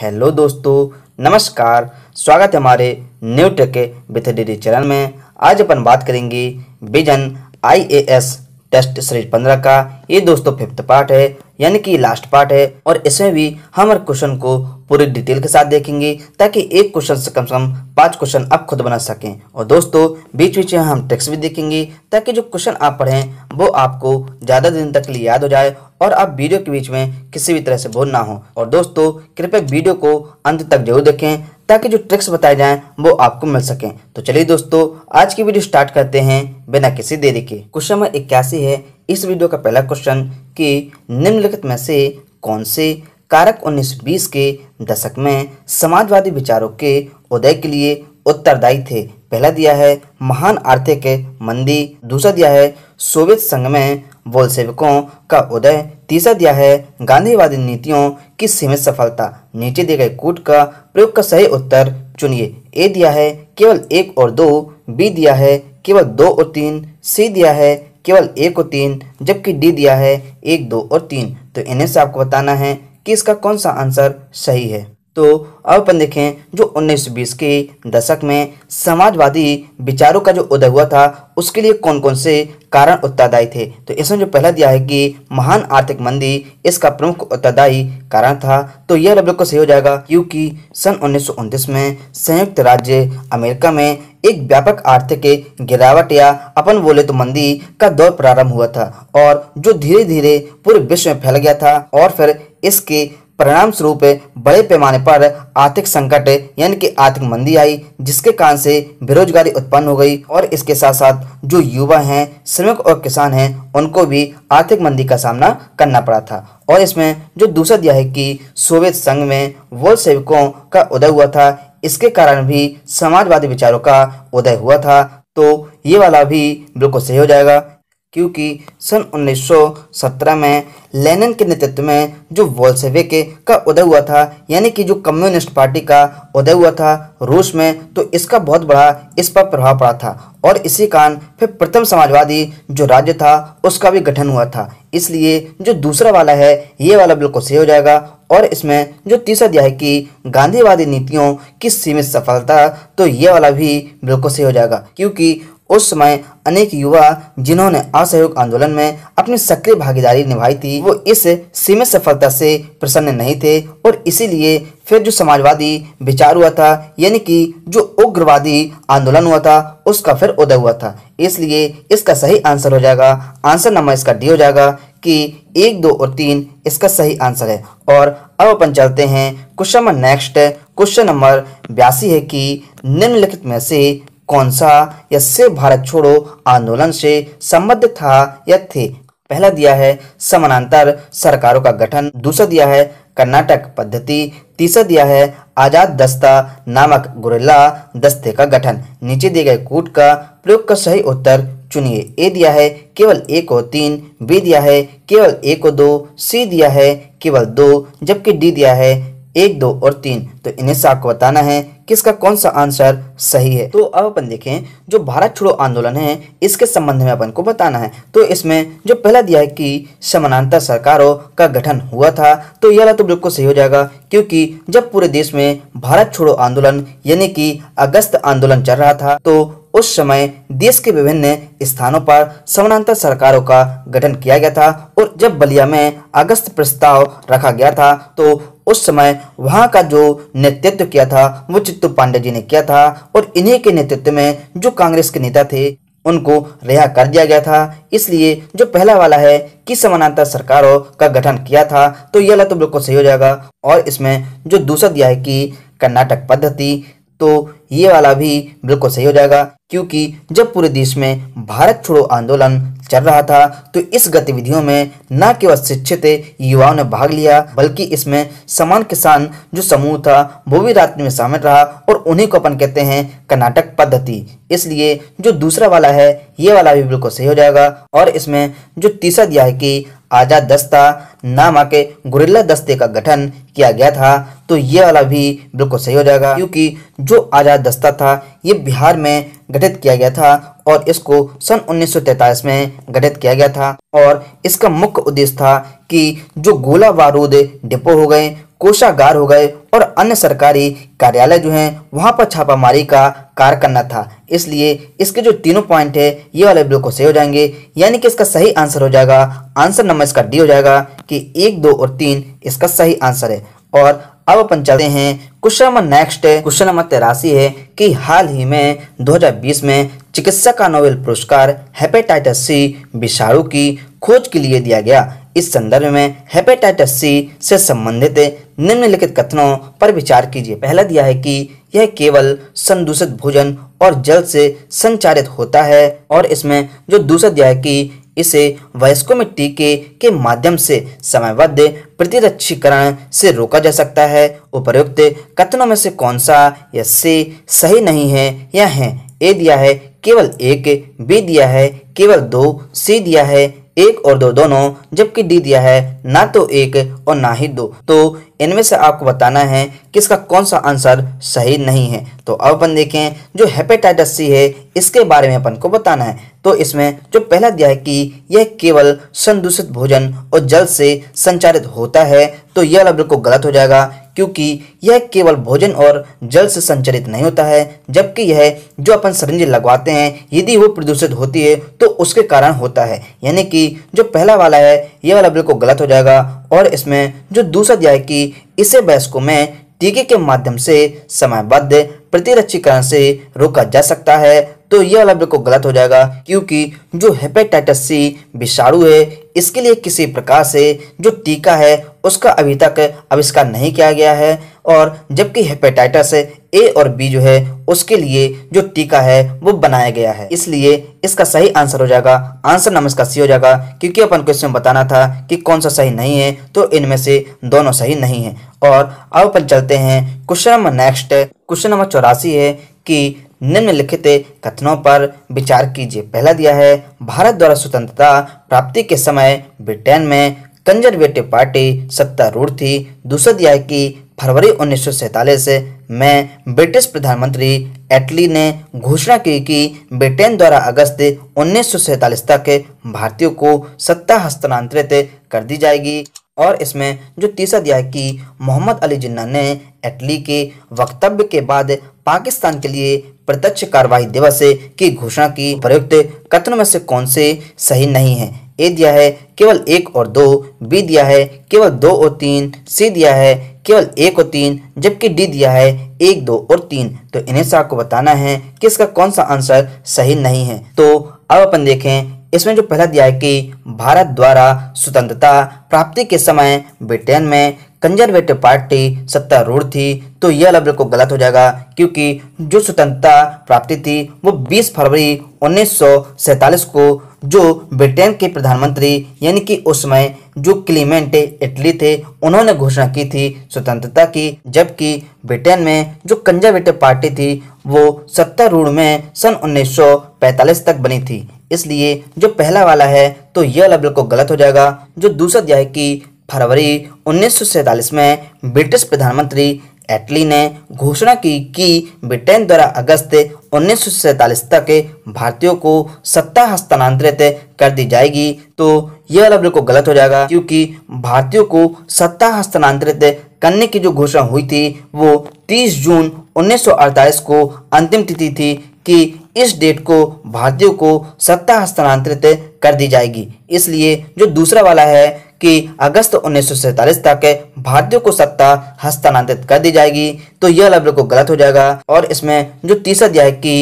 hello दोस्तों नमस्कार स्वागत है हमारे न्यू टेक के डेडी चैनल में आज अपन बात करेंगे विजन आईएएस टेस्ट सीरीज पंद्रह का ये दोस्तों फिफ्थ पार्ट है यानी कि लास्ट पार्ट है और इसमें भी हम हर क्वेश्चन को पूरी डिटेल के साथ देखेंगे ताकि एक क्वेश्चन से कम से कम पांच क्वेश्चन आप खुद बना सकें और दोस्तों बीच बीच में हम टेक्स्ट भी देखेंगे ताकि जो क्वेश्चन आप पढ़ें वो आपको ज़्यादा दिन तक लिए याद हो जाए और आप वीडियो के बीच में किसी भी तरह से बोल ना हो और दोस्तों कृपया वीडियो को अंत तक जरूर देखें ताकि जो ट्रिक्स बताए जाएं वो आपको मिल सकें तो चलिए दोस्तों आज की वीडियो स्टार्ट करते हैं बिना किसी देरी के क्वेश्चन नंबर इक्यासी है इस वीडियो का पहला क्वेश्चन कि निम्नलिखित में से कौन से कारक 1920 के दशक में समाजवादी विचारों के उदय के लिए उत्तरदायी थे पहला दिया है महान आर्थिक मंदी दूसरा दिया है सोवियत संघ में बोलसेविकों का उदय तीसरा दिया है गांधीवादी नीतियों की सीमित सफलता नीचे दिए गए कूट का प्रयोग का सही उत्तर चुनिए ए दिया है केवल एक और दो बी दिया है केवल दो और तीन सी दिया है केवल एक और तीन जबकि डी दिया है एक दो और तीन तो इन्हें से आपको बताना है कि इसका कौन सा आंसर सही है तो अब अपन देखें जो 1920 के दशक में समाजवादी विचारों का जो उदय हुआ था उसके लिए कौन कौन से कारण उत्तरदायी थे तो इसमें जो पहला दिया है कि महान आर्थिक मंदी इसका प्रमुख उत्तरदायी कारण था तो यह लगभग को सही हो जाएगा क्योंकि सन उन्नीस में संयुक्त राज्य अमेरिका में एक व्यापक आर्थिक गिरावट या अपन बोले तो मंदी का दौर प्रारंभ हुआ था और जो धीरे धीरे पूरे विश्व में फैल गया था और फिर इसके परिणाम स्वरूप बड़े पैमाने पर आर्थिक संकट यानी कि आर्थिक मंदी आई जिसके कारण से बेरोजगारी उत्पन्न हो गई और इसके साथ साथ जो युवा हैं श्रमिक और किसान हैं उनको भी आर्थिक मंदी का सामना करना पड़ा था और इसमें जो दूसरा दिया है कि सोवियत संघ में वो सेवकों का उदय हुआ था इसके कारण भी समाजवादी विचारों का उदय हुआ था तो ये वाला भी बिल्कुल सही हो जाएगा क्योंकि सन 1917 में लेनिन के नेतृत्व में जो वॉल्सेवे के का उदय हुआ था यानी कि जो कम्युनिस्ट पार्टी का उदय हुआ था रूस में तो इसका बहुत बड़ा इस पर प्रभाव पड़ा था और इसी कारण फिर प्रथम समाजवादी जो राज्य था उसका भी गठन हुआ था इसलिए जो दूसरा वाला है ये वाला बिल्कुल सही हो जाएगा और इसमें जो तीसरा दिया है कि गांधीवादी नीतियों की सीमित सफलता तो ये वाला भी बिल्कुल सही हो जाएगा क्योंकि उस समय अनेक युवा जिन्होंने असहयोग आंदोलन में अपनी सक्रिय भागीदारी निभाई थी वो इस सीमित सफलता से प्रसन्न नहीं थे और इसीलिए फिर जो समाजवादी विचार हुआ था यानी कि जो उग्रवादी आंदोलन हुआ था उसका फिर उदय हुआ था इसलिए इसका सही आंसर हो जाएगा आंसर नंबर इसका डी हो जाएगा कि एक दो और तीन इसका सही आंसर है और अब अपन चलते हैं question number next question number बयासी है कि निम्नलिखित में से कौन सा या भारत छोड़ो आंदोलन से संबद्ध था या थे पहला दिया है समानांतर सरकारों का गठन दूसरा दिया है कर्नाटक पद्धति तीसरा दिया है आजाद दस्ता नामक गुरेला दस्ते का गठन नीचे दिए गए कूट का प्रयोग का सही उत्तर चुनिए ए दिया है केवल एक और तीन बी दिया है केवल एक और दो सी दिया है केवल दो जबकि डी दिया है एक दो और तीन तो इन्हें से आपको बताना है कि इसका कौन सा आंसर सही है तो अब अपन देखें जो भारत छोड़ो आंदोलन है इसके संबंध में अपन को बताना है तो इसमें जो पहला दिया है कि समानांतर सरकारों का गठन हुआ था तो यह तो बिल्कुल सही हो जाएगा क्योंकि जब पूरे देश में भारत छोड़ो आंदोलन यानी कि अगस्त आंदोलन चल रहा था तो उस समय देश के विभिन्न स्थानों पर समानांतर सरकारों का गठन किया गया था और जब बलिया में अगस्त प्रस्ताव रखा गया था तो उस समय वहां का जो नेतृत्व किया था वो चित्तू पांडे जी ने किया था और इन्हीं के नेतृत्व में जो कांग्रेस के नेता थे उनको रिहा कर दिया गया था इसलिए जो पहला वाला है कि समानांतर सरकारों का गठन किया था तो यह तो बिल्कुल सही हो जाएगा और इसमें जो दूसरा दिया है कि कर्नाटक पद्धति तो ये वाला भी बिल्कुल सही हो जाएगा क्योंकि जब पूरे देश में भारत छोड़ो आंदोलन चल रहा था तो इस गतिविधियों में न केवल शिक्षित युवाओं ने भाग लिया बल्कि इसमें समान किसान जो समूह था वो भी रात में शामिल रहा और उन्हीं को अपन कहते हैं कर्नाटक पद्धति इसलिए जो दूसरा वाला है ये वाला भी बिल्कुल सही हो जाएगा और इसमें जो तीसरा दिया है कि आज़ाद दस्ता नामक गुरिल्ला दस्ते का गठन किया गया था तो ये वाला भी बिल्कुल सही हो जाएगा क्योंकि जो आज़ाद दस्ता था ये बिहार में गठित किया गया था और इसको सन 1943 में गठित किया गया था और इसका मुख्य उद्देश्य था कि जो गोला बारूद डिपो हो गए कोषागार हो गए और अन्य सरकारी कार्यालय जो हैं वहाँ पर छापामारी का कार्य करना था इसलिए इसके जो तीनों पॉइंट है ये वाले बिल्कुल सही हो जाएंगे यानी कि इसका सही आंसर हो जाएगा आंसर नंबर इसका डी हो जाएगा कि एक दो और तीन इसका सही आंसर है और अब अपन चलते हैं क्वेश्चन नंबर नेक्स्ट है क्वेश्चन नंबर तेरासी है कि हाल ही में 2020 में चिकित्सा का नोबेल पुरस्कार हेपेटाइटिस सी विषाणु की खोज के लिए दिया गया इस संदर्भ में हेपेटाइटिस सी से संबंधित निम्नलिखित कथनों पर विचार कीजिए पहला दिया है कि यह केवल संदूषित भोजन और जल से संचारित होता है और इसमें जो दूसरा दिया है कि इसे वयस्कों में टीके के माध्यम से समयबद्ध प्रतिरक्षीकरण से रोका जा सकता है उपयुक्त कथनों में से कौन सा या से सही नहीं है या है ए दिया है केवल एक बी दिया है केवल दो सी दिया है एक और दो दोनों जबकि डी दिया है ना तो एक और ना ही दो तो इनमें से आपको बताना है कि इसका कौन सा आंसर सही नहीं है तो अब अपन देखें जो हेपेटाइटिस सी है इसके बारे में अपन को बताना है तो इसमें जो पहला दिया है कि यह केवल संदूषित भोजन और जल से संचारित होता है तो यह वाला बिल्कुल गलत हो जाएगा क्योंकि यह केवल भोजन और जल से संचरित नहीं होता है जबकि यह जो अपन सरिंज लगवाते हैं यदि वो प्रदूषित होती है तो उसके कारण होता है यानी कि जो पहला वाला है यह वाला बिल्कुल गलत हो जाएगा और इसमें जो दूसरा दिया है कि इसे वयस्कों में टीके के माध्यम से समयबद्ध प्रतिरक्षीकरण से रोका जा सकता है तो यह वाला बिल्कुल गलत हो जाएगा क्योंकि जो हेपेटाइटिस सी विषाणु है इसके लिए किसी प्रकार से जो टीका है उसका अभी तक आविष्कार नहीं किया गया है और जबकि हेपेटाइटिस ए और बी जो है उसके लिए जो टीका है वो बनाया गया है इसलिए इसका सही आंसर हो जाएगा आंसर नंबर इसका सी हो जाएगा क्योंकि अपन को इसमें बताना था कि कौन सा सही नहीं है तो इनमें से दोनों सही नहीं है और अब अपन चलते हैं question number next question number चौरासी है कि निम्नलिखित कथनों पर विचार कीजिए पहला दिया है भारत द्वारा स्वतंत्रता प्राप्ति के समय ब्रिटेन में कंजर्वेटिव पार्टी सत्तारूढ़ थी दूसरा दिया है कि फरवरी उन्नीस में ब्रिटिश प्रधानमंत्री एटली ने घोषणा की कि ब्रिटेन द्वारा अगस्त उन्नीस तक भारतीयों को सत्ता हस्तांतरित कर दी जाएगी और इसमें जो तीसरा दिया है कि मोहम्मद अली जिन्ना ने इटली के वक्तव्य के बाद पाकिस्तान के लिए प्रत्यक्ष कार्रवाई दिवस की घोषणा की प्रयुक्त कथनों में से कौन से सही नहीं है ए दिया है केवल एक और दो बी दिया है केवल दो और तीन सी दिया है केवल एक और तीन जबकि डी दिया है एक दो और तीन तो इन्हें से आपको बताना है कि इसका कौन सा आंसर सही नहीं है तो अब अपन देखें इसमें जो पहला दिया है कि भारत द्वारा स्वतंत्रता प्राप्ति के समय ब्रिटेन में कंजर्वेटिव पार्टी सत्तारूढ़ थी तो यह अलग बिल्कुल गलत हो जाएगा क्योंकि जो स्वतंत्रता प्राप्ति थी वो 20 फरवरी उन्नीस को जो ब्रिटेन के प्रधानमंत्री यानी कि उस समय जो क्लीमेंट इटली थे उन्होंने घोषणा की थी स्वतंत्रता की जबकि ब्रिटेन में जो कंजर्वेटिव पार्टी थी वो सत्तारूढ़ में सन 1945 तक बनी थी इसलिए जो पहला वाला है तो यह अलग बिल्कुल गलत हो जाएगा जो दूसरा दिया है कि फरवरी उन्नीस में ब्रिटिश प्रधानमंत्री एटली ने घोषणा की कि ब्रिटेन द्वारा अगस्त उन्नीस तक भारतीयों को सत्ता हस्तांतरित कर दी जाएगी तो यह वाला बिल्कुल गलत हो जाएगा क्योंकि भारतीयों को सत्ता हस्तांतरित करने की जो घोषणा हुई थी वो 30 जून 1948 को अंतिम तिथि थी कि इस डेट को भारतीयों को सत्ता हस्तांतरित कर दी जाएगी इसलिए जो दूसरा वाला है कि अगस्त उन्नीस तक भारतीयों को सत्ता हस्तांतरित कर दी जाएगी तो यह लफ्ज को गलत हो जाएगा और इसमें जो तीसरा दिया है कि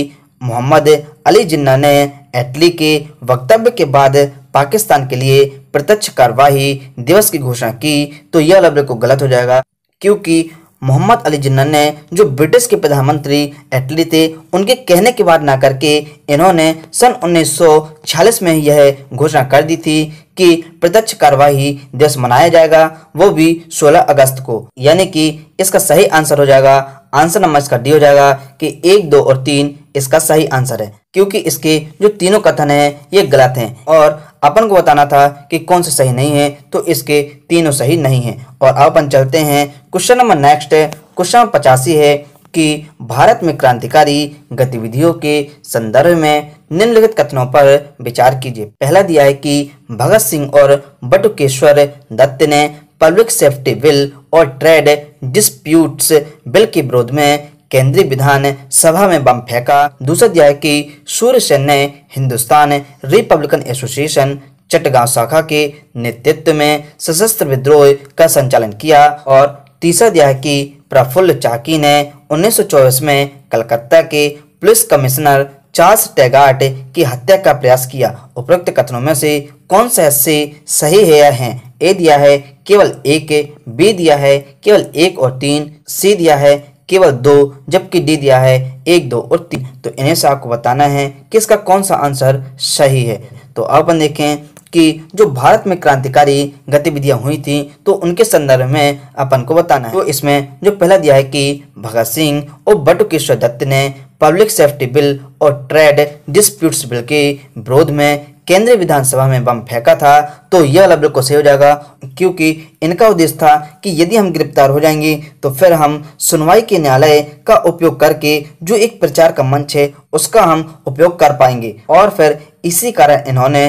मोहम्मद अली जिन्ना ने इटली के वक्तव्य के बाद पाकिस्तान के लिए प्रत्यक्ष कार्यवाही दिवस की घोषणा की तो यह लफ्ज को गलत हो जाएगा क्योंकि मोहम्मद अली जिन्ना ने जो ब्रिटिश के प्रधानमंत्री एटली थे उनके कहने के बाद ना करके इन्होंने सन 1946 में यह घोषणा कर दी थी कि प्रत्यक्ष कार्यवाही दिवस मनाया जाएगा वो भी 16 अगस्त को यानी कि इसका सही आंसर हो जाएगा आंसर नंबर इसका डी हो जाएगा कि एक दो और तीन इसका सही आंसर है क्योंकि इसके जो तीनों कथन हैं ये गलत हैं और अपन को बताना था कि कौन से सही नहीं है तो इसके तीनों सही नहीं हैं और अब अपन चलते हैं question number next question number पचासी है कि भारत में क्रांतिकारी गतिविधियों के संदर्भ में निम्नलिखित कथनों पर विचार कीजिए पहला दिया है कि भगत सिंह और बटुकेश्वर दत्त ने पब्लिक सेफ्टी बिल और ट्रेड डिस्प्यूट्स बिल के विरोध में केंद्रीय विधान सभा में बम फेंका दूसरा दिया की सूर्य सेन ने हिंदुस्तान रिपब्लिकन एसोसिएशन चटगांव शाखा के नेतृत्व में सशस्त्र विद्रोह का संचालन किया और तीसरा दिया की प्रफुल्ल चाकी ने उन्नीस में कलकत्ता के पुलिस कमिश्नर चार्ल्स टेगाट की हत्या का प्रयास किया उपरोक्त कथनों में से कौन सा हिस्से सही है हैं ए दिया है केवल एक बी दिया है केवल एक और तीन सी दिया है केवल दो जबकि डी दिया है एक दो और तीन तो इन्हें से आपको बताना है कि इसका कौन सा आंसर सही है तो अपन देखें कि जो भारत में क्रांतिकारी गतिविधियां हुई थी तो उनके संदर्भ में अपन को बताना है तो इसमें जो पहला दिया है कि भगत सिंह और बटुकेश्वर दत्त ने पब्लिक सेफ्टी बिल और ट्रेड डिस्प्यूट्स बिल के विरोध में केंद्रीय विधानसभा में बम फेंका था तो यह वाला बिल्कुल सही हो जाएगा क्योंकि इनका उद्देश्य था कि यदि हम गिरफ्तार हो जाएंगे तो फिर हम सुनवाई के न्यायालय का उपयोग करके जो एक प्रचार का मंच है उसका हम उपयोग कर पाएंगे और फिर इसी कारण इन्होंने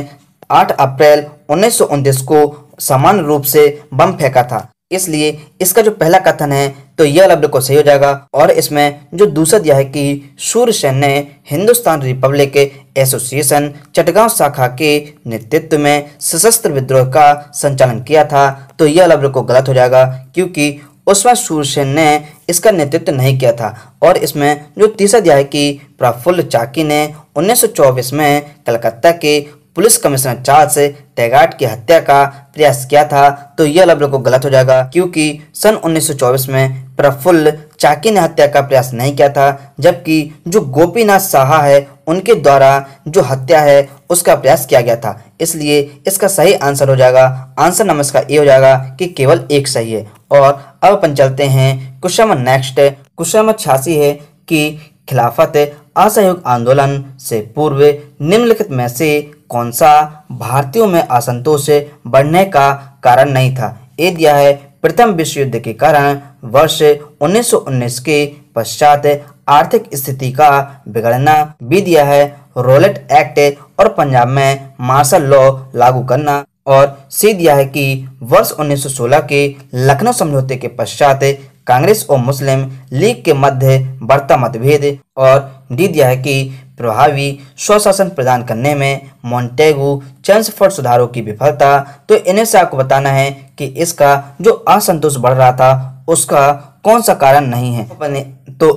8 अप्रैल उन्नीस को समान रूप से बम फेंका था इसलिए इसका जो पहला कथन है तो यह लब्ध को सही हो जाएगा और इसमें जो दूसरा दिया है कि सूर्यसेन ने हिंदुस्तान रिपब्लिक एसोसिएशन चटगांव शाखा के नेतृत्व में सशस्त्र विद्रोह का संचालन किया था तो यह लब्ध को गलत हो जाएगा क्योंकि उसमें सूर्य सूरसेन ने इसका नेतृत्व नहीं किया था और इसमें जो तीसरा दिया है कि प्रफुल्ल चाकी ने उन्नीस में कलकत्ता के पुलिस कमिश्नर चार्ल्स टैगाट की हत्या का प्रयास किया था तो यह लोग को गलत हो जाएगा क्योंकि सन 1924 में प्रफुल्ल चाकी ने हत्या का प्रयास नहीं किया था जबकि जो गोपीनाथ साहा है उनके द्वारा जो हत्या है उसका प्रयास किया गया था इसलिए इसका सही आंसर हो जाएगा आंसर नंबर इसका ये हो जाएगा कि केवल एक सही है और अब अपन चलते हैं क्वेश्चन नेक्स्ट क्वेश्चन नंबर छियासी है कि खिलाफत असहयोग आंदोलन से पूर्व निम्नलिखित में से कौन सा भारतीयों में असंतोष बढ़ने का कारण नहीं था ये दिया है प्रथम विश्व युद्ध के कारण वर्ष 1919 के पश्चात आर्थिक स्थिति का बिगड़ना भी दिया है रोलेट एक्ट और पंजाब में मार्शल लॉ लागू करना और सी दिया है कि वर्ष 1916 के लखनऊ समझौते के पश्चात कांग्रेस और मुस्लिम लीग के मध्य बढ़ता मतभेद और दीद की प्रभावी स्वशासन प्रदान करने में मॉन्टेगू चंसफोर्ड सुधारों की विफलता तो इन्हें से आपको बताना है कि इसका जो असंतोष बढ़ रहा था उसका कौन सा कारण नहीं है तो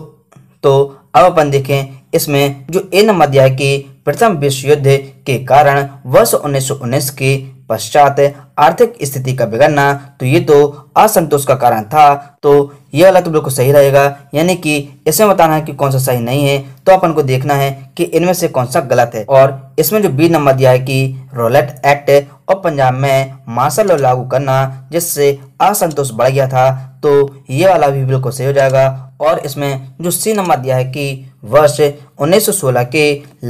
तो अब अपन देखें इसमें जो एन अध्याय की प्रथम विश्व युद्ध के कारण वर्ष उन्नीस के पश्चात आर्थिक स्थिति का बिगड़ना तो ये तो असंतोष का कारण था तो यह वाला तो बिल्कुल सही रहेगा यानी कि इसमें बताना है कि कौन सा सही नहीं है तो अपन को देखना है कि इनमें से कौन सा गलत है और इसमें जो बी नंबर दिया है कि रोलेट एक्ट और पंजाब में मार्शल लॉ लागू करना जिससे असंतोष बढ़ गया था तो ये वाला भी बिल्कुल सही हो जाएगा और इसमें जो सी नंबर दिया है कि वर्ष 1916 के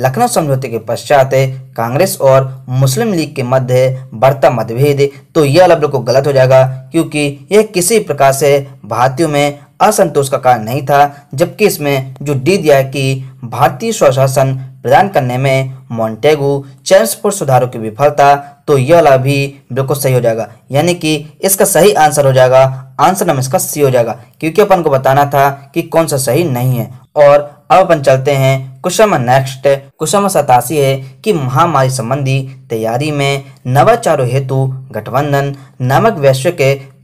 लखनऊ समझौते के पश्चात कांग्रेस और मुस्लिम लीग के मध्य बढ़ता मतभेद तो यह लफ्ज को गलत हो जाएगा क्योंकि यह किसी प्रकार से भारतीयों में असंतोष का कारण नहीं था जबकि इसमें जो डी दिया कि भारतीय स्वशासन प्रदान करने में मॉन्टेगू चैम्सपुर सुधारों की विफलता तो यह वाला भी बिल्कुल सही हो जाएगा यानी कि इसका सही आंसर हो जाएगा आंसर नंबर इसका सी हो जाएगा क्योंकि अपन को बताना था कि कौन सा सही नहीं है और अब अपन चलते हैं question number next question number सतासी है कि महामारी संबंधी तैयारी में नवाचारों हेतु गठबंधन नामक वैश्विक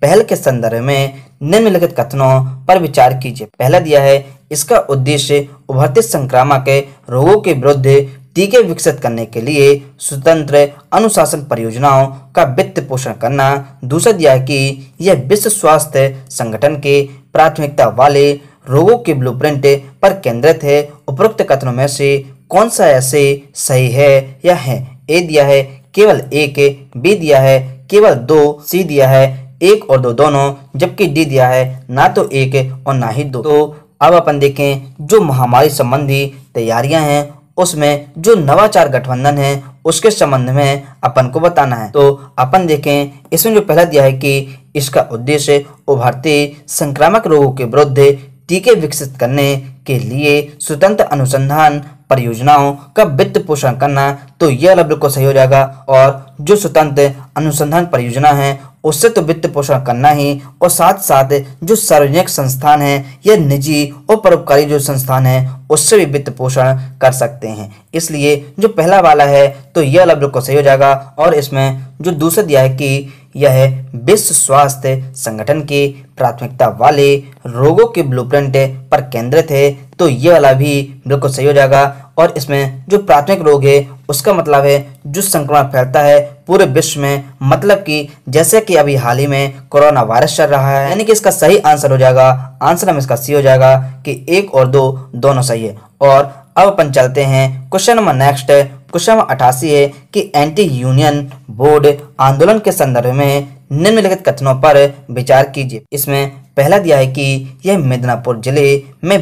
पहल के संदर्भ में निम्नलिखित कथनों पर विचार कीजिए पहला दिया है इसका उद्देश्य उभरते संक्रामक रोगों के विरुद्ध टीके विकसित करने के लिए स्वतंत्र अनुशासन परियोजनाओं का वित्त पोषण करना दूसरा दिया है कि यह विश्व स्वास्थ्य संगठन के प्राथमिकता वाले रोगों के ब्लूप्रिंट पर केंद्रित है उपरोक्त कथनों में से कौन सा ऐसे सही है या है ए दिया है केवल एक बी दिया है केवल दो सी दिया है एक और दो दोनों जबकि दे दिया है ना तो एक और ना ही दो तो अब अपन देखें जो महामारी संबंधी तैयारियां हैं उसमें जो नवाचार गठबंधन है उसके संबंध में अपन को बताना है तो अपन देखें इसमें जो पहला दिया है कि इसका उद्देश्य उभरते संक्रामक रोगों के विरुद्ध टीके विकसित करने के लिए स्वतंत्र अनुसंधान परियोजनाओं का वित्त पोषण करना तो यह लफ्ज को सही हो जाएगा और जो स्वतंत्र अनुसंधान परियोजना है उससे तो वित्त पोषण करना ही और साथ साथ जो सार्वजनिक संस्थान हैं या निजी और परोपकारी जो संस्थान हैं उससे भी वित्त पोषण कर सकते हैं इसलिए जो पहला वाला है तो यह वाला बिल्कुल सही हो जाएगा और इसमें जो दूसरा दिया है कि यह विश्व स्वास्थ्य संगठन के प्राथमिकता वाले रोगों के ब्लूप्रिंट पर केंद्रित है तो ये वाला भी बिल्कुल सही हो जाएगा और इसमें जो प्राथमिक रोग है उसका मतलब है जो संक्रमण फैलता है पूरे विश्व में मतलब कि जैसे कि अभी हाल ही में कोरोना वायरस चल रहा है यानी कि इसका सही आंसर हो जाएगा आंसर हम इसका सी हो जाएगा कि एक और दो दोनों सही है और अब अपन चलते हैं question number next question number अठासी है कि एंटी यूनियन बोर्ड आंदोलन के संदर्भ में निम्नलिखित कथनों पर विचार कीजिए इसमें पहला दिया है कि यह मिदनापुर जिले में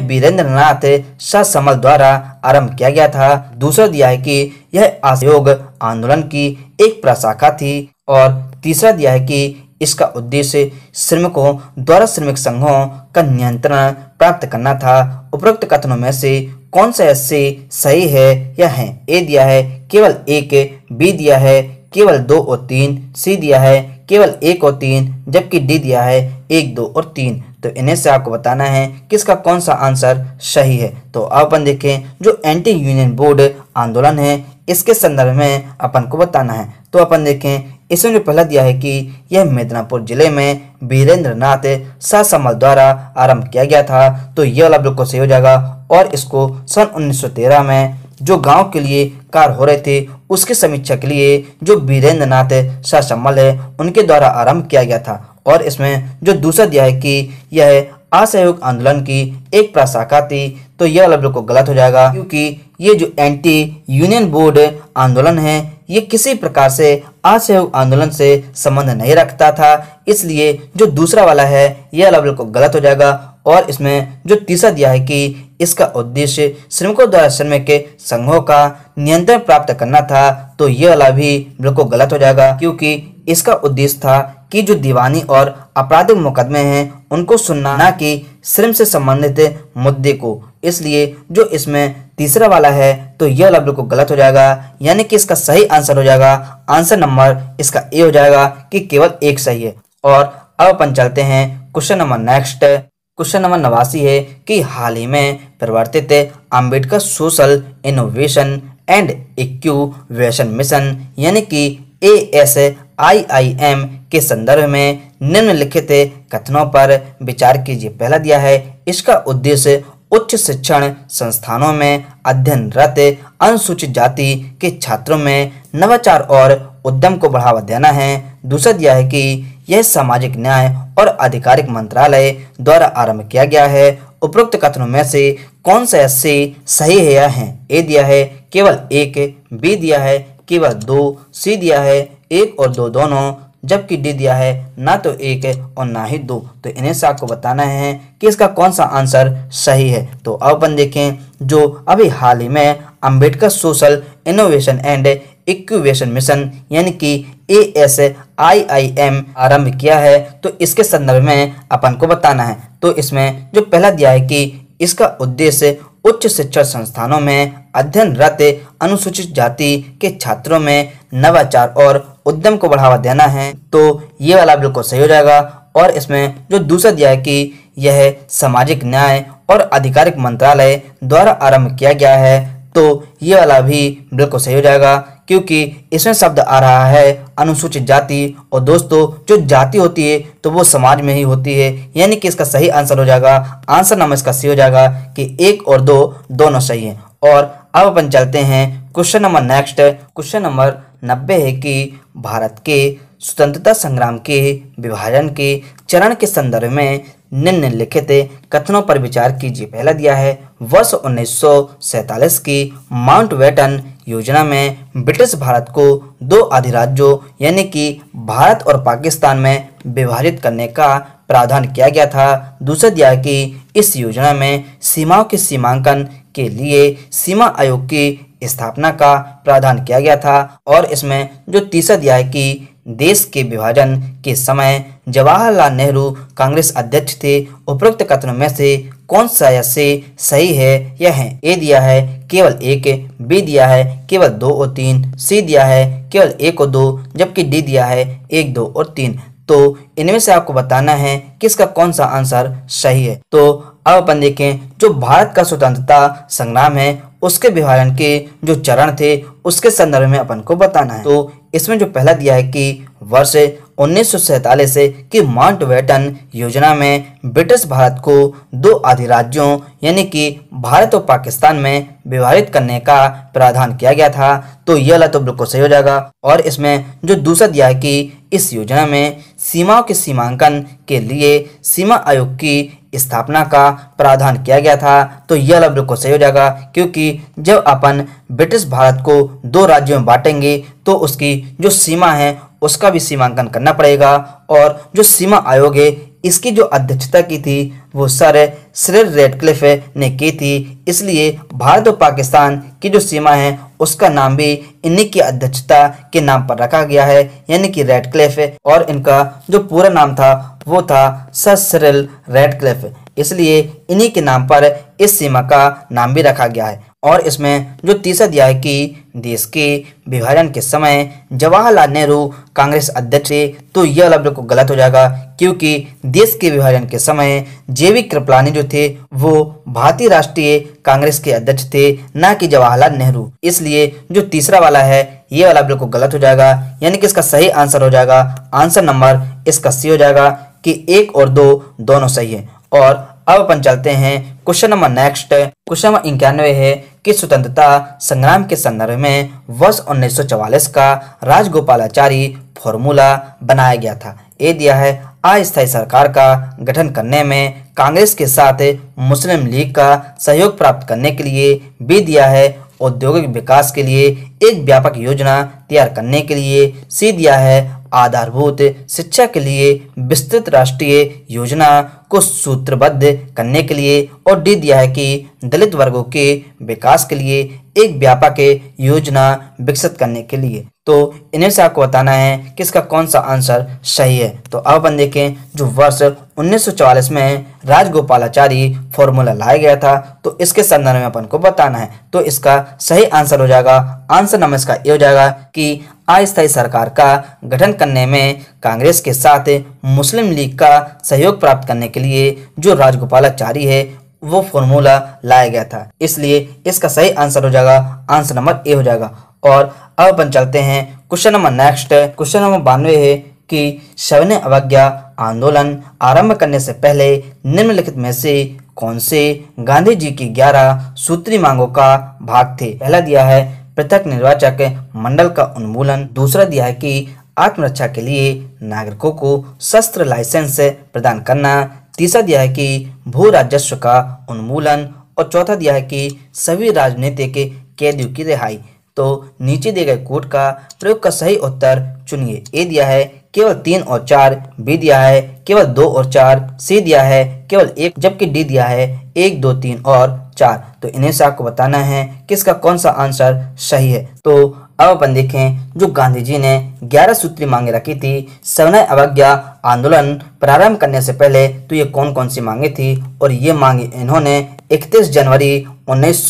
नाथ शाह समल द्वारा आरंभ किया गया था दूसरा दिया है कि यह असहयोग आंदोलन की एक प्रशाखा थी और तीसरा दिया है कि इसका उद्देश्य श्रमिकों द्वारा श्रमिक संघों का नियंत्रण प्राप्त करना था उपरोक्त कथनों में से कौन सा ऐसे सही है या है ए दिया है केवल एक बी दिया है केवल दो और तीन सी दिया है केवल एक और तीन जबकि डी दिया है एक दो और तीन तो इन्हें से आपको बताना है किसका कौन सा आंसर सही है तो अपन देखें जो एंटी यूनियन बोर्ड आंदोलन है इसके संदर्भ में अपन को बताना है तो अपन देखें इसमें जो पहला दिया है कि यह मेदनापुर जिले में वीरेंद्र नाथ शाहमल द्वारा आरंभ किया गया था तो यह वाला बिल्कुल सही हो जाएगा और इसको सन 1913 में जो गांव के लिए कार्य हो रहे थे उसकी समीक्षा के लिए जो वीरेंद्र नाथ शाहमल है उनके द्वारा आरंभ किया गया था और इसमें जो दूसरा दिया है कि यह असहयोग आंदोलन की एक प्रशाखा थी तो यह वाला बिल्कुल गलत हो जाएगा क्योंकि ये जो एंटी यूनियन बोर्ड आंदोलन है ये किसी प्रकार से असहयोग आंदोलन से संबंध नहीं रखता था इसलिए जो दूसरा वाला है यह लव बिल्कुल गलत हो जाएगा और इसमें जो तीसरा दिया है कि इसका उद्देश्य श्रमिकों द्वारा श्रमिक के संघों का नियंत्रण प्राप्त करना था तो यह वाला भी बिल्कुल गलत हो जाएगा क्योंकि इसका उद्देश्य था कि जो दीवानी और आपराधिक मुकदमे हैं उनको सुनना कि श्रम से संबंधित मुद्दे को इसलिए जो इसमें तीसरा वाला है तो यह लफ्ज को गलत हो जाएगा यानी कि इसका सही आंसर हो जाएगा आंसर नंबर इसका ए हो जाएगा कि केवल एक सही है और अब अपन चलते हैं question number next question number नवासी है कि हाल ही में परिवर्तित Ambedkar social innovation and incubation mission यानी कि ए एस आईआईएम के संदर्भ में निम्नलिखित कथनों पर विचार कीजिए पहला दिया है इसका उद्देश्य उच्च शिक्षण संस्थानों में अध्ययनरत अनुसूचित जाति के छात्रों में नवाचार और उद्यम को बढ़ावा देना है दूसरा दिया है कि यह सामाजिक न्याय और आधिकारिक मंत्रालय द्वारा आरंभ किया गया है उपरोक्त कथनों में से कौन सा ऐसे सही है या है ए दिया है केवल एक बी दिया है केवल दो सी दिया है एक और दो दोनों जबकि डी दिया है ना तो एक है और ना ही दो तो इन्हें से आपको बताना है कि इसका कौन सा आंसर सही है तो अब अपन देखें जो अभी हाल ही में Ambedkar social innovation and equation mission यानी कि A S I I am आरम्भ किया है तो इसके संदर्भ में अपन को बताना है तो इसमें जो पहला दिया है कि इसका उद्देश्य उच्च शिक्षा संस्थानों में अध्ययनरत अनुसूचित जाति के छात्रों में नवाचार और उद्यम को बढ़ावा देना है तो ये वाला बिल्कुल सही हो जाएगा और इसमें जो दूसरा दिया है कि यह सामाजिक न्याय और आधिकारिक मंत्रालय द्वारा आरंभ किया गया है तो ये वाला भी बिल्कुल सही हो जाएगा क्योंकि इसमें शब्द आ रहा है अनुसूचित जाति और दोस्तों जो जाति होती है तो वो समाज में ही होती है यानी कि इसका सही आंसर हो जाएगा आंसर नंबर इसका सही हो जाएगा कि एक और दो दोनों सही हैं और अब अपन चलते हैं question number next question number नब्बे है कि भारत के स्वतंत्रता संग्राम के विभाजन के चरण के संदर्भ में निम्नलिखित कथनों पर विचार कीजिए पहला दिया है वर्ष उन्नीस की माउंट वेटन योजना में ब्रिटिश भारत को दो अधिराज्यों यानी कि भारत और पाकिस्तान में विभाजित करने का प्रावधान किया गया था दूसरा दिया कि इस योजना में सीमाओं के सीमांकन के लिए सीमा आयोग की स्थापना का प्रावधान किया गया था और इसमें जो तीसरा अध्याय की देश के विभाजन के समय जवाहरलाल नेहरू कांग्रेस अध्यक्ष थे उपरोक्त कथनों में से कौन सा या से सही है यह है ए दिया है केवल एक बी दिया है केवल दो और तीन सी दिया है केवल एक और दो जबकि डी दिया है एक दो और तीन तो इनमें से आपको बताना है किसका कौन सा आंसर सही है तो अब अपन देखें जो भारत का स्वतंत्रता संग्राम है उसके विभाजन के जो चरण थे उसके संदर्भ में अपन को बताना है तो इसमें जो पहला दिया है कि वर्ष उन्नीस की माउंट वेटन योजना में ब्रिटिश भारत को दो अधिराज्यों यानी कि भारत और पाकिस्तान में विभाजित करने का प्रावधान किया गया था तो यह तो बिल्कुल सही हो जाएगा और इसमें जो दूसरा दिया है कि इस योजना में सीमाओं के सीमांकन के लिए सीमा आयोग की स्थापना का प्रावधान किया गया था तो यह अलग बिल्कुल सही हो जाएगा क्योंकि जब अपन ब्रिटिश भारत को दो राज्यों में बांटेंगे तो उसकी जो सीमा है उसका भी सीमांकन करना पड़ेगा और जो सीमा आयोग है इसकी जो अध्यक्षता की थी वो सर सर रेडक्लिफ ने की थी इसलिए भारत और पाकिस्तान की जो सीमा है उसका नाम भी इन्हीं की अध्यक्षता के नाम पर रखा गया है यानी कि रेडक्लिफ और इनका जो पूरा नाम था वो था सर सरल रेडक्लिफ इसलिए इन्हीं के नाम पर इस सीमा का नाम भी रखा गया है और इसमें जो तीसरा दिया है कि देश के विभाजन के समय जवाहरलाल नेहरू कांग्रेस अध्यक्ष थे तो यह लफ्ज को गलत हो जाएगा क्योंकि देश के विभाजन के समय जेवी कृपलानी जो थे वो भारतीय राष्ट्रीय कांग्रेस के अध्यक्ष थे ना कि जवाहरलाल नेहरू इसलिए जो तीसरा वाला है ये वाला बिल्कुल गलत हो जाएगा यानी कि इसका सही आंसर हो जाएगा आंसर नंबर इसका सी हो जाएगा कि एक और दो दोनों सही है और अब अपन चलते हैं question number next question number इक्यानवे है कि स्वतंत्रता संग्राम के संदर्भ में वर्ष उन्नीस का राजगोपालाचारी फॉर्मूला बनाया गया था ये दिया है अस्थायी सरकार का गठन करने में कांग्रेस के साथ मुस्लिम लीग का सहयोग प्राप्त करने के लिए भी दिया है औद्योगिक विकास के लिए एक व्यापक योजना तैयार करने के लिए सी दिया है आधारभूत शिक्षा के लिए विस्तृत राष्ट्रीय योजना को सूत्रबद्ध करने के लिए और डी दिया है कि दलित वर्गों के विकास के लिए एक व्यापक योजना विकसित करने के लिए तो इन्हें से आपको बताना है कि इसका कौन सा आंसर सही है तो अब अपन देखें जो वर्ष 1944 में राजगोपालाचारी फॉर्मूला लाया गया था तो इसके संदर्भ में अपन को बताना है तो इसका सही आंसर हो जाएगा आंसर नंबर इसका ये हो जाएगा कि अस्थायी सरकार का गठन करने में कांग्रेस के साथ मुस्लिम लीग का सहयोग प्राप्त करने के लिए जो राजगोपालाचारी है वो फॉर्मूला लाया गया था इसलिए इसका सही आंसर हो जाएगा आंसर नंबर ए हो जाएगा और अब अपन चलते हैं question number next question number बानवे है कि सविनय अवज्ञा आंदोलन आरंभ करने से पहले निम्नलिखित में से कौन से गांधी जी की ग्यारह सूत्री मांगों का भाग थे पहला दिया है पृथक निर्वाचक मंडल का उन्मूलन दूसरा दिया है कि आत्मरक्षा के लिए नागरिकों को शस्त्र लाइसेंस प्रदान करना तीसरा दिया है कि भू राजस्व का उन्मूलन और चौथा दिया है कि सभी राजनीतिक कैदियों की रिहाई तो नीचे दिए गए कोट का प्रयोग का सही उत्तर चुनिए ए दिया है केवल तीन और चार बी दिया है केवल दो और चार सी दिया है केवल एक जबकि डी दिया है एक दो तीन और चार तो इन्हें से आपको बताना है कि इसका कौन सा आंसर सही है तो अब अपन देखें जो गांधी जी ने ग्यारह सूत्री मांगे रखी थी सवनय अवज्ञा आंदोलन प्रारंभ करने से पहले तो ये कौन कौन सी मांगे थी और ये मांगे इन्होंने 31 जनवरी उन्नीस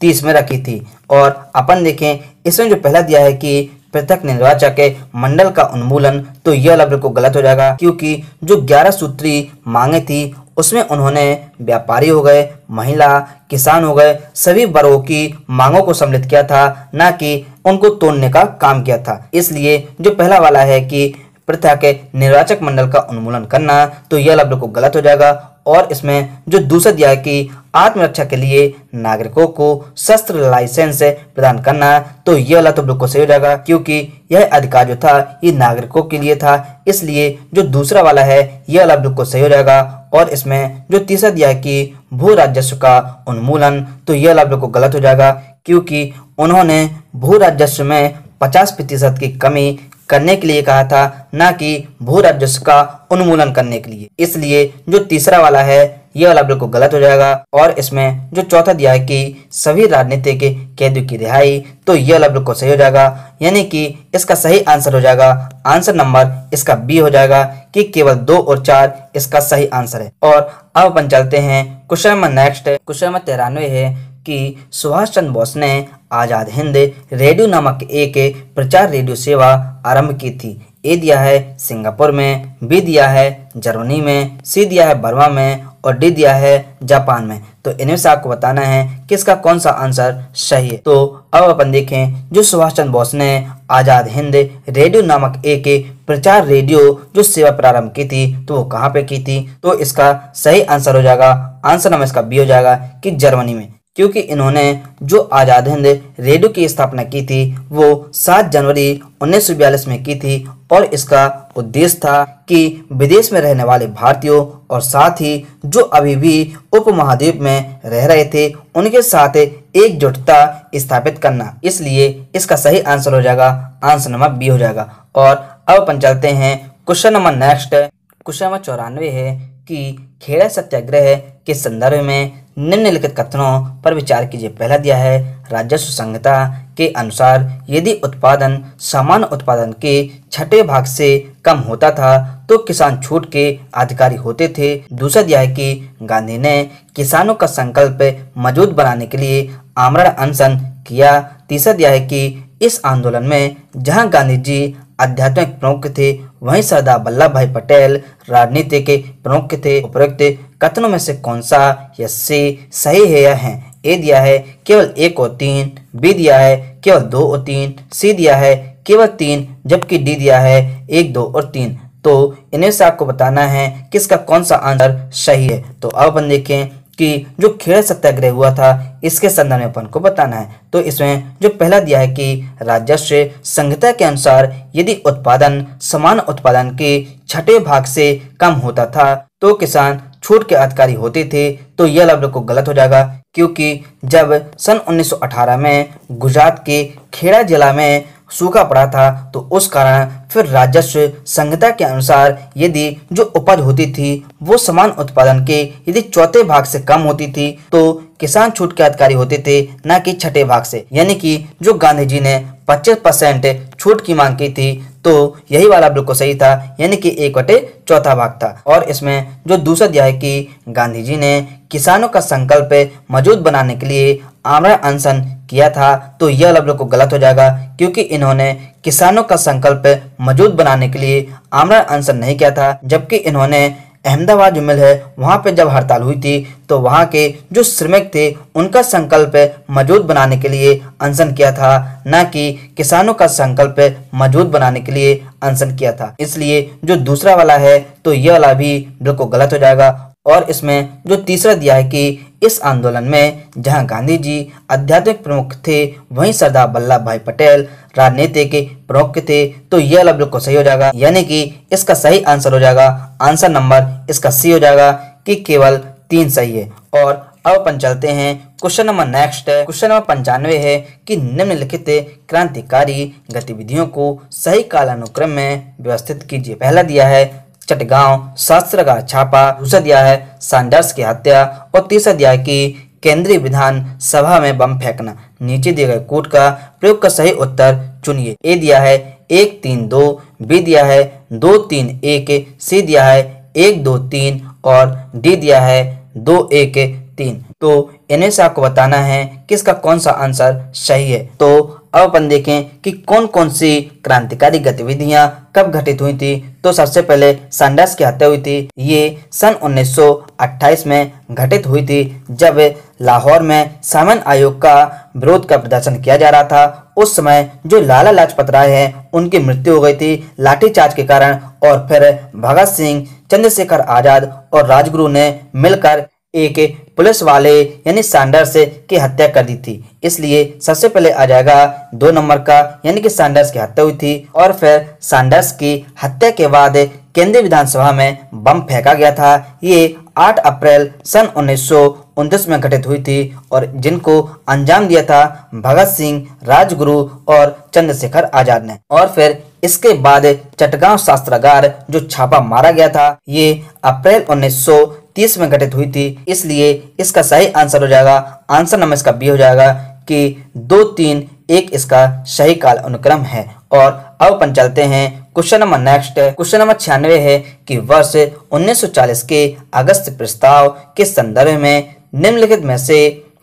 तीस में रखी थी और अपन देखें इसमें जो पहला दिया है कि पृथक निर्वाचक मंडल का उन्मूलन तो यह लफ्ज को गलत हो जाएगा क्योंकि जो ग्यारह सूत्री मांगे थी उसमें उन्होंने व्यापारी हो गए महिला किसान हो गए सभी वर्गो की मांगों को सम्मिलित किया था न कि उनको तोड़ने का काम किया था इसलिए जो पहला वाला है कि प्रथा के निर्वाचक मंडल का उन्मूलन करना तो यह लब्ध को गलत हो जाएगा और इसमें जो दूसरा दिया कि आत्मरक्षा के लिए नागरिकों को शस्त्र लाइसेंस प्रदान करना तो यह गलत तो बिल्कुल सही हो जाएगा क्योंकि यह अधिकार जो था ये नागरिकों के लिए था इसलिए जो दूसरा वाला है यह वाला बिल्कुल सही हो जाएगा और इसमें जो तीसरा दिया कि भू राजस्व का उन्मूलन तो यह वाला बिल्कुल गलत हो जाएगा क्योंकि उन्होंने भू राजस्व में 50 प्रतिशत की कमी करने के लिए कहा था न कि भू राजस्व का उन्मूलन करने के लिए इसलिए जो तीसरा वाला है ये वाला बिल्कुल गलत हो जाएगा और इसमें जो चौथा दिया है कि सभी राजनीतिक कैदियों की रिहाई तो ये वाला बिल्कुल सही हो जाएगा यानी कि इसका सही आंसर हो जाएगा आंसर नंबर इसका बी हो जाएगा कि केवल दो और चार इसका सही आंसर है और अब अपन चलते हैं question number next question number तिरानवे है कि सुभाष चंद्र बोस ने आज़ाद हिंद रेडियो नामक एक प्रचार रेडियो सेवा आरंभ की थी ए दिया है सिंगापुर में बी दिया है जर्मनी में सी दिया है बर्मा में और डी दिया है जापान में तो इनमें से आपको बताना है कि इसका कौन सा आंसर सही है तो अब अपन देखें जो सुभाष चंद्र बोस ने आज़ाद हिंद रेडियो नामक एक प्रचार रेडियो जो सेवा प्रारंभ की थी तो वो कहाँ पे की थी तो इसका सही आंसर हो जाएगा आंसर नंबर इसका बी हो जाएगा कि जर्मनी में क्योंकि इन्होंने जो आज़ाद हिंद रेडियो की स्थापना की थी वो 7 जनवरी उन्नीस में की थी और इसका उद्देश्य था कि विदेश में रहने वाले भारतीयों और साथ ही जो अभी भी उपमहाद्वीप में रह रहे थे उनके साथ एकजुटता स्थापित करना इसलिए इसका सही आंसर हो जाएगा आंसर नंबर बी हो जाएगा और अब अपन चलते हैं question number next question number चौरानवे है कि खेड़ा सत्याग्रह के संदर्भ में निम्नलिखित कथनों पर विचार कीजिए पहला दिया है राजस्व संहिता के अनुसार यदि उत्पादन सामान्य उत्पादन के छठे भाग से कम होता था तो किसान छूट के अधिकारी होते थे दूसरा दिया है कि गांधी ने किसानों का संकल्प मजबूत बनाने के लिए आमरण अनशन किया तीसरा दिया है कि इस आंदोलन में जहां गांधी जी आध्यात्मिक प्रमुख थे वहीं सरदार वल्लभ भाई पटेल राजनीति के प्रमुख थे उपयुक्त कथनों में से कौन सा या सी सही है या है ए दिया है केवल एक और तीन बी दिया है केवल दो और तीन सी दिया है केवल तीन जबकि डी दिया है एक दो और तीन तो इनमें से आपको बताना है किसका कौन सा आंसर सही है तो अब अपन देखें कि जो खेड़ सत्याग्रह हुआ था इसके संदर्भ में अपन को बताना है तो इसमें जो पहला दिया है कि राजस्व संहिता के अनुसार यदि उत्पादन समान उत्पादन के छठे भाग से कम होता था तो किसान छूट के अधिकारी होते थे तो यह लब्ध को गलत हो जाएगा क्योंकि जब सन 1918 में गुजरात के खेड़ा जिला में सूखा पड़ा था तो उस कारण फिर राजस्व संहिता के अनुसार यदि जो उपज होती थी वो समान उत्पादन के यदि चौथे भाग से कम होती थी तो किसान छूट के अधिकारी होते थे न कि छठे भाग से यानी कि जो गांधी जी ने 25 परसेंट छूट की मांग की थी तो यही वाला बिल्कुल सही था यानी कि एक बटे चौथा भाग था और इसमें जो दूसरा दिया है कि गांधी जी ने किसानों का संकल्प मजबूत बनाने के लिए आमरा अनशन किया था तो यह लफ्ज को गलत हो जाएगा क्योंकि इन्होंने किसानों का संकल्प मजबूत बनाने के लिए आमरण अनशन नहीं किया था जबकि इन्होंने अहमदाबाद जो मिल है वहाँ पे जब हड़ताल हुई थी तो वहाँ के जो श्रमिक थे उनका संकल्प मजबूत बनाने के लिए अनशन किया था न कि किसानों का संकल्प मजबूत बनाने के लिए अनशन किया था इसलिए जो दूसरा वाला है तो यह वाला भी बिल्कुल गलत हो जाएगा और इसमें जो तीसरा दिया है कि इस आंदोलन में जहां गांधी जी आध्यात्मिक प्रमुख थे वहीं सरदार वल्लभ भाई पटेल राजनीति के प्रमुख थे तो यह लफ्ज को सही हो जाएगा यानी कि इसका सही आंसर हो जाएगा आंसर नंबर इसका सी हो जाएगा कि केवल तीन सही है और अब अपन चलते हैं क्वेश्चन नंबर नेक्स्ट है क्वेश्चन नंबर पंचानवे है कि निम्नलिखित क्रांतिकारी गतिविधियों को सही कालानुक्रम में व्यवस्थित कीजिए पहला दिया है चटगांव शास्त्र का छापा दूसरा दिया है सैंडर्स की हत्या और तीसरा दिया है कि केंद्रीय विधान सभा में बम फेंकना नीचे दिए गए कोट का प्रयोग का सही उत्तर चुनिए ए दिया है एक तीन दो बी दिया है दो तीन एक सी दिया है एक दो तीन और डी दिया है दो एक तीन तो इन्हें से आपको बताना है किसका कौन सा आंसर सही है तो अब अपन देखें कि कौन कौन सी क्रांतिकारी गतिविधियां कब घटित हुई थी तो सबसे पहले सांडास की हत्या हुई थी ये सन 1928 में घटित हुई थी जब लाहौर में सामन आयोग का विरोध का प्रदर्शन किया जा रहा था उस समय जो लाला लाजपत राय है उनकी मृत्यु हो गई थी लाठीचार्ज के कारण और फिर भगत सिंह चंद्रशेखर आजाद और राजगुरु ने मिलकर एक पुलिस वाले यानी सैंडर्स की हत्या कर दी थी इसलिए सबसे पहले आ जाएगा दो नंबर का यानी कि सैंडर्स की हत्या हुई थी और फिर सैंडर्स की हत्या के बाद केंद्रीय विधानसभा में बम फेंका गया था ये 8 अप्रैल सन उन्नीस में घटित हुई थी और जिनको अंजाम दिया था भगत सिंह राजगुरु और चंद्रशेखर आजाद ने और फिर इसके बाद चटगांव शास्त्रागार जो छापा मारा गया था ये अप्रैल उन्नीस तीस में घटित हुई थी इसलिए इसका सही आंसर हो जाएगा आंसर नंबर इसका बी हो जाएगा कि दो तीन एक इसका सही काल अनुक्रम है और अब अपन चलते हैं question number next question number छियानवे है कि वर्ष 1940 के अगस्त प्रस्ताव के संदर्भ में निम्नलिखित में से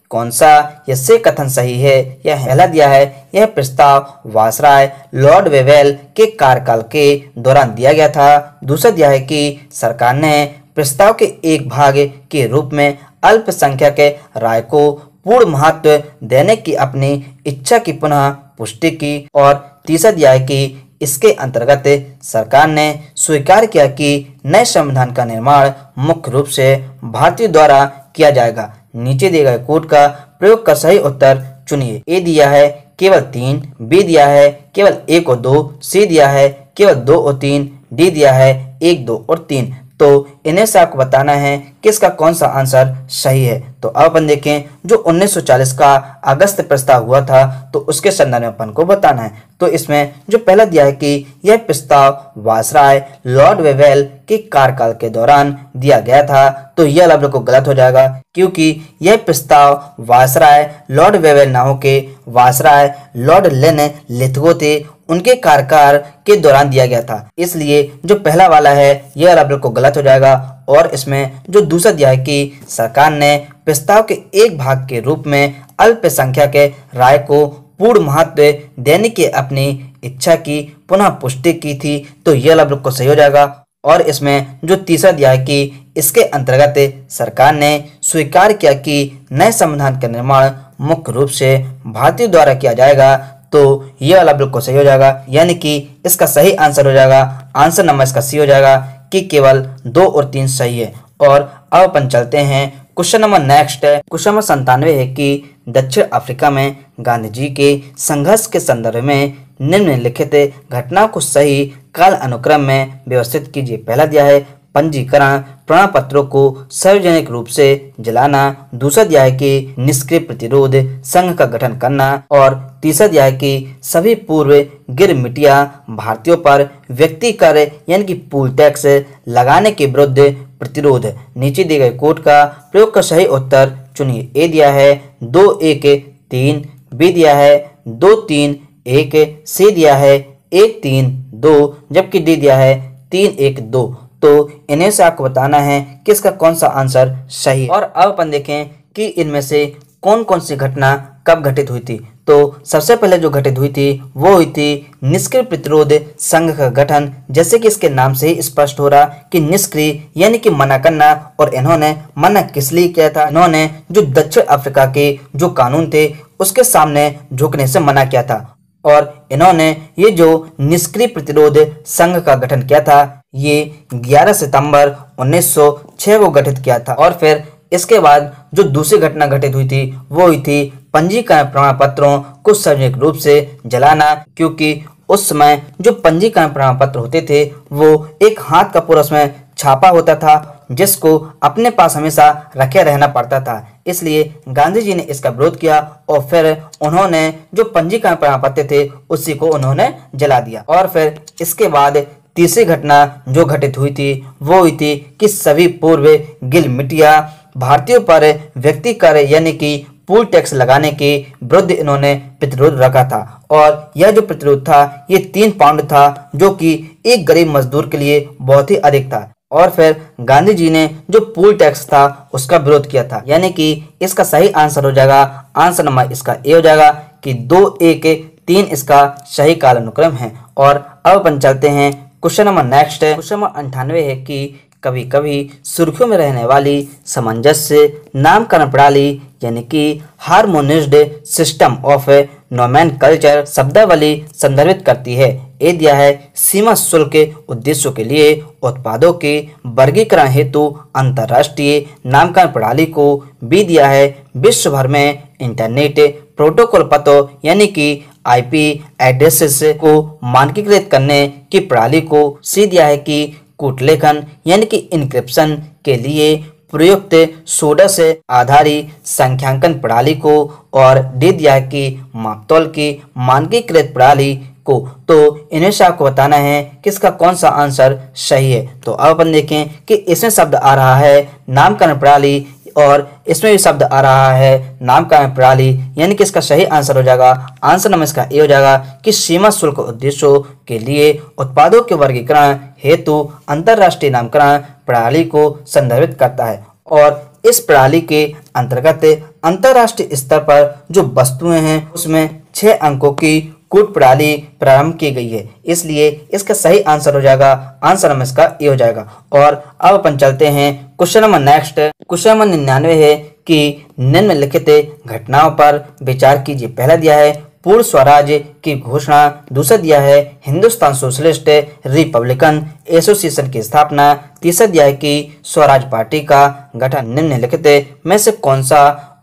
कौन सा यह से कथन सही है यह हेला दिया है यह प्रस्ताव वासराय लॉर्ड वेवेल के कार्यकाल के दौरान दिया गया था दूसरा दिया है कि सरकार ने प्रस्ताव के एक भाग के रूप में अल्पसंख्यक राय को पूर्ण महत्व देने की अपनी इच्छा की पुनः पुष्टि की और तीसरा अध्याय की इसके अंतर्गत सरकार ने स्वीकार किया कि नए संविधान का निर्माण मुख्य रूप से भारतीय द्वारा किया जाएगा नीचे दिए गए कोड का प्रयोग का सही उत्तर चुनिए ए दिया है केवल तीन बी दिया है केवल एक और दो सी दिया है केवल दो और तीन डी दिया है एक दो और तीन तो इन्हें से आपको बताना है कि इसका कौन सा आंसर सही है तो अब अपन देखें जो 1940 का अगस्त प्रस्ताव हुआ था तो उसके संदर्भ में अपन को बताना है तो इसमें जो पहला दिया है कि यह प्रस्ताव वासराय लॉर्ड वेवेल के कार्यकाल के दौरान दिया गया था तो यह लफ्ज को गलत हो जाएगा क्योंकि यह प्रस्ताव वासराय लॉर्ड वेवेल ना हो के वासराय लॉर्ड लेन लिथगो थे उनके कार्यकाल के दौरान दिया गया था इसलिए जो पहला वाला है यह रबल बिल्कुल गलत हो जाएगा और इसमें जो दूसरा दिया है कि सरकार ने प्रस्ताव के एक भाग के रूप में अल्पसंख्यक राय को पूर्ण महत्व देने के अपनी इच्छा की पुनः पुष्टि की थी तो यह लफ्ज बिल्कुल सही हो जाएगा और इसमें जो तीसरा दिया है कि इसके अंतर्गत सरकार ने स्वीकार किया कि नए संविधान का निर्माण मुख्य रूप से भारतीय द्वारा किया जाएगा तो ये वाला बिल्कुल सही हो जाएगा यानी कि इसका सही आंसर हो जाएगा आंसर नंबर इसका सी हो जाएगा कि केवल दो और तीन सही है और अब अपन चलते हैं क्वेश्चन नंबर नेक्स्ट है क्वेश्चन नंबर संतानवे है कि दक्षिण अफ्रीका में गांधी जी के संघर्ष के संदर्भ में निम्नलिखित घटनाओं को सही काल अनुक्रम में व्यवस्थित कीजिए पहला दिया है पंजीकरण प्रमाण पत्रों को सार्वजनिक रूप से जलाना दूसरा अध्याय के निष्क्रिय प्रतिरोध संघ का गठन करना और तीसरा अध्याय के सभी पूर्व गिर मिटिया भारतीयों पर व्यक्ति कर यानी कि पूल टैक्स लगाने के विरुद्ध प्रतिरोध नीचे दिए गए कोर्ट का प्रयोग का सही उत्तर चुनिए ए दिया है दो एक तीन बी दिया है दो तीन एक सी दिया है एक तीन दो जबकि डी दिया है तीन एक दो तो इन्हें से आपको बताना है कि इसका कौन सा आंसर सही और अब अपन देखें कि इनमें से कौन कौन सी घटना कब घटित हुई थी तो सबसे पहले जो घटित हुई थी वो हुई थी निष्क्रिय प्रतिरोध संघ का गठन जैसे कि इसके नाम से ही स्पष्ट हो रहा कि निष्क्रिय यानी कि मना करना और इन्होंने मना किस लिए किया था इन्होंने जो दक्षिण अफ्रीका के जो कानून थे उसके सामने झुकने से मना किया था और इन्होंने ये जो निष्क्रिय प्रतिरोध संघ का गठन किया था ये 11 सितंबर 1906 को गठित किया था और फिर इसके बाद जो दूसरी घटना घटित हुई थी वो हुई थी पंजीकरण प्रमाण पत्रों को सार्वजनिक रूप से जलाना क्योंकि उस समय जो पंजीकरण प्रमाण पत्र होते थे वो एक हाथ का पूरा उसमें छापा होता था जिसको अपने पास हमेशा रखे रहना पड़ता था इसलिए गांधी जी ने इसका विरोध किया और फिर उन्होंने जो पंजीकरण प्रमाण थे उसी को उन्होंने जला दिया और फिर इसके बाद तीसरी घटना जो घटित हुई थी वो हुई थी कि सभी पूर्व गिल मिटिया भारतीयों पर व्यक्ति कर यानी कि पूल टैक्स लगाने के विरुद्ध इन्होंने प्रतिरोध रखा था और यह जो प्रतिरोध था ये तीन पाउंड था जो कि एक गरीब मजदूर के लिए बहुत ही अधिक था और फिर गांधी जी ने जो पुल टैक्स था उसका विरोध किया था यानी कि इसका सही आंसर हो जाएगा आंसर नंबर इसका ए हो जाएगा कि दो ए के तीन इसका सही अनुक्रम है और अब अपन चलते हैं क्वेश्चन नंबर नेक्स्ट है क्वेश्चन नंबर अंठानवे है कि कभी कभी सुर्खियों में रहने वाली सामंजस्य नामकरण प्रणाली यानी कि harmonised system of nomenclature शब्दावली संदर्भित करती है ए दिया है सीमा शुल्क के उद्देश्यों के लिए उत्पादों के वर्गीकरण हेतु अंतर्राष्ट्रीय नामकरण प्रणाली को बी दिया है विश्व भर में इंटरनेट प्रोटोकॉल पतों यानी कि आईपी एड्रेसेस को मानकीकृत करने की प्रणाली को सी दिया है कि कूटलेखन यानी कि इनक्रिप्शन के लिए प्रयुक्त सोडा से आधारित संख्यांकन प्रणाली को और डी दिया है कि मापतौल की मानकीकृत प्रणाली को तो इन्हें से आपको बताना है कि इसका कौन सा आंसर सही है तो अब अपन देखें कि इसमें शब्द आ रहा है नामकरण प्रणाली और इसमें भी शब्द आ रहा है नामकरण प्रणाली यानी कि इसका सही आंसर हो जाएगा आंसर नंबर इसका ये हो जाएगा कि सीमा शुल्क उद्देश्यों के लिए उत्पादों के वर्गीकरण हेतु अंतर्राष्ट्रीय नामकरण प्रणाली को संदर्भित करता है और इस प्रणाली के अंतर्गत अंतर्राष्ट्रीय स्तर पर जो वस्तुएं हैं उसमें छह अंकों की कूट प्रणाली प्रारंभ की गई है इसलिए इसका सही आंसर हो जाएगा आंसर हम इसका ये हो जाएगा और अब अपन चलते हैं question number next question number निन्यानवे है कि निम्नलिखित घटनाओं पर विचार कीजिए पहला दिया है पूर्व स्वराज की घोषणा दूसरा दिया है हिंदुस्तान सोशलिस्ट रिपब्लिकन एसोसिएशन की स्थापना तीसरा दिया है कि स्वराज पार्टी का गठन निम्नलिखित में से कौन सा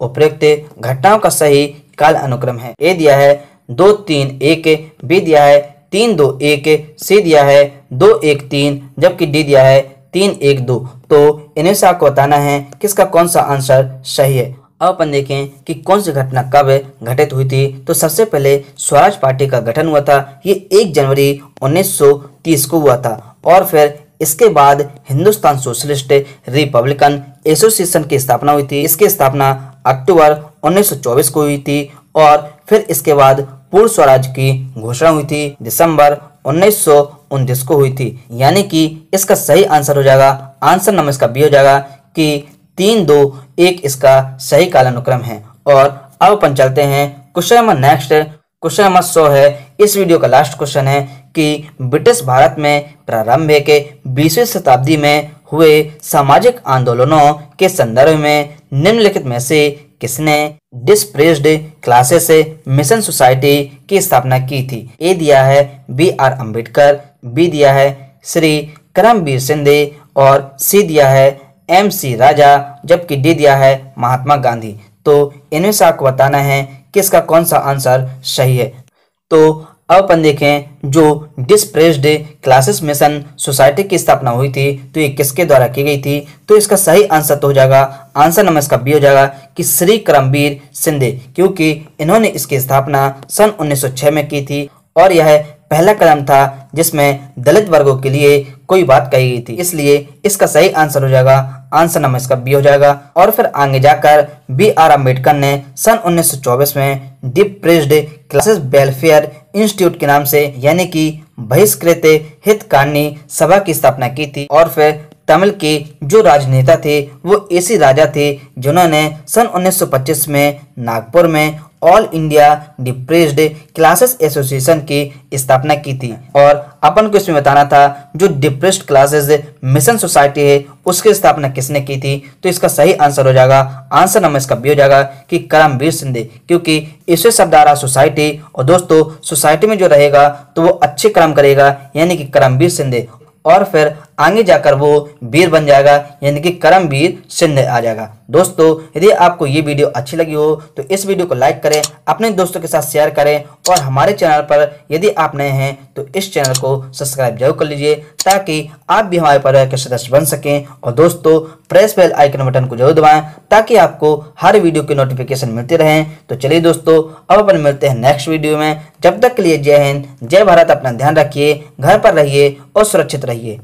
उपयुक्त घटनाओं का सही काल अनुक्रम है ए दिया है दो तीन एक बी दिया है तीन दो एक सी दिया है दो एक तीन जबकि डी दिया है तीन एक दो तो इनमें से आपको बताना है किसका कौन सा आंसर सही है अब अपन देखें कि कौन सी घटना कब घटित हुई थी तो सबसे पहले स्वराज पार्टी का गठन हुआ था ये एक जनवरी 1930 को हुआ था और फिर इसके बाद हिंदुस्तान सोशलिस्ट रिपब्लिकन एसोसिएशन की स्थापना हुई थी इसकी स्थापना अक्टूबर 1924 को हुई थी और फिर इसके बाद पूर्ण स्वराज की घोषणा हुई थी दिसंबर उन्नीस को हुई थी यानी कि इसका सही आंसर हो जाएगा आंसर नंबर इसका बी हो जाएगा कि तीन दो एक इसका सही कालानुक्रम है और अब अपन चलते हैं question number next question number सौ है इस वीडियो का लास्ट क्वेश्चन है कि ब्रिटिश भारत में प्रारंभ के बीसवीं शताब्दी में हुए सामाजिक आंदोलनों के संदर्भ में निम्नलिखित में से किसने डिस्प्रेस्ड क्लासेस मिशन सोसाइटी की स्थापना की थी ए दिया है बी आर अंबेडकर बी दिया है श्री करमवीर सिंधे और सी दिया है एम सी राजा जबकि डी दिया है महात्मा गांधी तो इनमें से आपको बताना है कि इसका कौन सा आंसर सही है तो अब अपन देखें जो डिस्प्रेस्ड क्लासेस मिशन सोसाइटी की स्थापना हुई थी तो ये किसके द्वारा की गई थी तो इसका सही आंसर तो हो जाएगा आंसर नंबर इसका बी हो जाएगा कि श्री करमवीर सिंधे क्योंकि इन्होंने इसकी स्थापना सन 1906 में की थी और यह पहला कदम था जिसमें दलित वर्गों के लिए कोई बात कही गई थी इसलिए इसका सही आंसर हो जाएगा आंसर नंबर इसका बी हो जाएगा और फिर आगे जाकर बी आर अम्बेडकर ने सन 1924 में डिप्रेस्ड क्लासेस वेलफेयर इंस्टीट्यूट के नाम से यानी कि बहिष्कृत हितकारिणी सभा की स्थापना की थी और फिर तमिल के जो राजनेता थे वो ऐसे राजा थे जिन्होंने सन 1925 में नागपुर में all India depressed classes association की स्थापना की थी और अपन को इसमें बताना था जो डिप्रेस्ड क्लासेस मिशन सोसाइटी है उसकी स्थापना किसने की थी तो इसका सही आंसर हो जाएगा आंसर नंबर इसका भी हो जाएगा कि करमवीर सिंधे क्योंकि इसे शब्द सोसाइटी और दोस्तों सोसाइटी में जो रहेगा तो वो अच्छे कर्म करेगा यानी कि करमवीर सिंधे और फिर आगे जाकर वो वीर बन जाएगा यानी कि करमवीर सिंह आ जाएगा दोस्तों यदि आपको ये वीडियो अच्छी लगी हो तो इस वीडियो को लाइक करें अपने दोस्तों के साथ शेयर करें और हमारे चैनल पर यदि आप नए हैं तो इस चैनल को सब्सक्राइब जरूर कर लीजिए ताकि आप भी हमारे परिवार के सदस्य बन सकें और दोस्तों प्रेस बेल आइकन बटन को जरूर दबाएं ताकि आपको हर वीडियो की नोटिफिकेशन मिलती रहें तो चलिए दोस्तों अब अपन मिलते हैं नेक्स्ट वीडियो में जब तक के लिए जय हिंद जय भारत अपना ध्यान रखिए घर पर रहिए और सुरक्षित रहिए